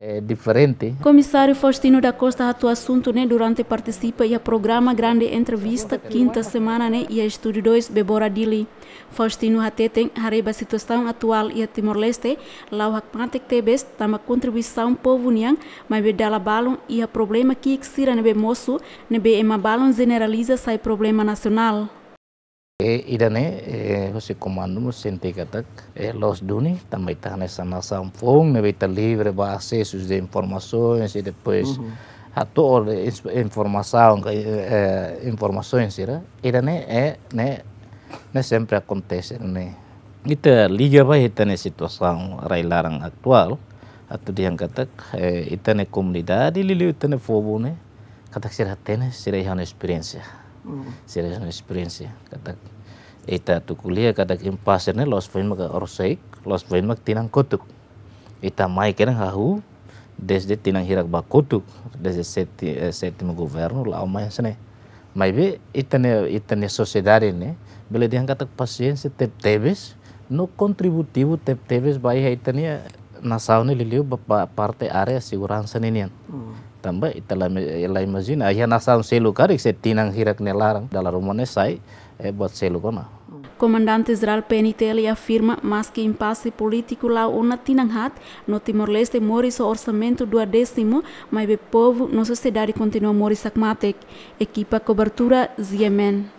é diferente. Comissário Faustino da Costa, a assunto, né, durante participa e a programa Grande Entrevista, quinta semana, né, e a Estúdio 2, Bebora Dili. Faustino até tem a situação atual e a Timor-Leste, lá o Hakmatek Tebes, uma contribuição povo nian, mas bedala balon e a problema que exira nebe moço, nebe ema balon generaliza sai problema nacional. Eh, idane ಇದನ್ನೇ ಹೊಸ ಕೊಮಾನು ಸಿಂತೆಕತಕ್ ಲೋಸ್ ದುನಿ tambah tanes sana sampung nabi libre base sus de informações e depois ato orde informação eh, eh, informações ira idane eh, ne ne sempre acontece ne ite liga ba hitane situação rai larang aktual, atau dia katak itane komunidad liliu itane fobo né katak sira tene sira ya experiência Serious experience ya. Kata ita tu kuliah kata kim pasir ne point poin maka orseik, los point mak tinang kotuk. Ita mai kena hahu desde tinang hirak kotuk desde seti eh, seti governo lah orang mais né mai be itane itane sociedade ne bele dia kata si tep tebes no contributivo tep tebes vai itane eh, nasau saune liliu ba parte área segurança seni hmm. tamba itala elai majina eh, hiana sam selu kar ikse tinang hirak ne larang dala rumone sai e eh, bot selu kona Comandante Israel Penitelli afirma mas que impasse político lá ou na Tinanghat, no Timor-Leste morre seu orçamento do décimo, mas o povo na sociedade continua a morrer sacmatec. Equipa cobertura Ziemen.